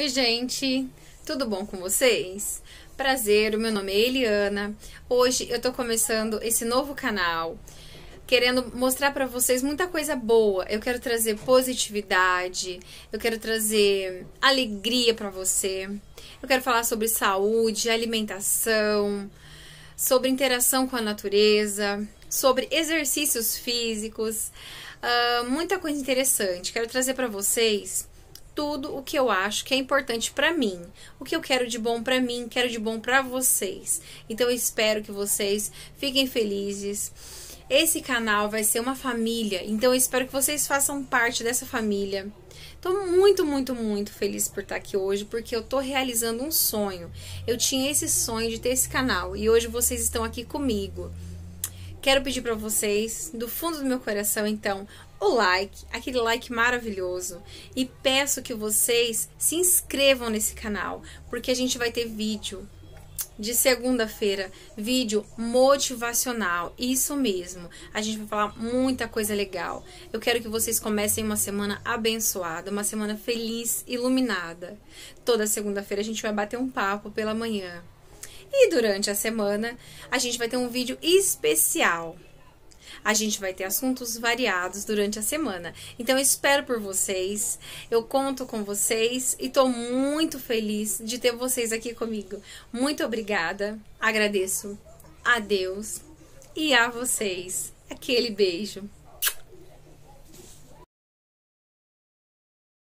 Oi, gente, tudo bom com vocês? Prazer, o meu nome é Eliana. Hoje eu tô começando esse novo canal, querendo mostrar para vocês muita coisa boa. Eu quero trazer positividade, eu quero trazer alegria para você. Eu quero falar sobre saúde, alimentação, sobre interação com a natureza, sobre exercícios físicos, uh, muita coisa interessante. Quero trazer para vocês tudo o que eu acho que é importante para mim, o que eu quero de bom para mim, quero de bom para vocês. Então eu espero que vocês fiquem felizes. Esse canal vai ser uma família, então eu espero que vocês façam parte dessa família. Tô muito, muito, muito feliz por estar aqui hoje, porque eu tô realizando um sonho. Eu tinha esse sonho de ter esse canal e hoje vocês estão aqui comigo. Quero pedir para vocês, do fundo do meu coração, então, o like, aquele like maravilhoso. E peço que vocês se inscrevam nesse canal, porque a gente vai ter vídeo de segunda-feira, vídeo motivacional. Isso mesmo. A gente vai falar muita coisa legal. Eu quero que vocês comecem uma semana abençoada, uma semana feliz, iluminada. Toda segunda-feira a gente vai bater um papo pela manhã. E durante a semana a gente vai ter um vídeo especial. A gente vai ter assuntos variados durante a semana. Então eu espero por vocês. Eu conto com vocês e estou muito feliz de ter vocês aqui comigo. Muito obrigada. Agradeço a Deus e a vocês. Aquele beijo.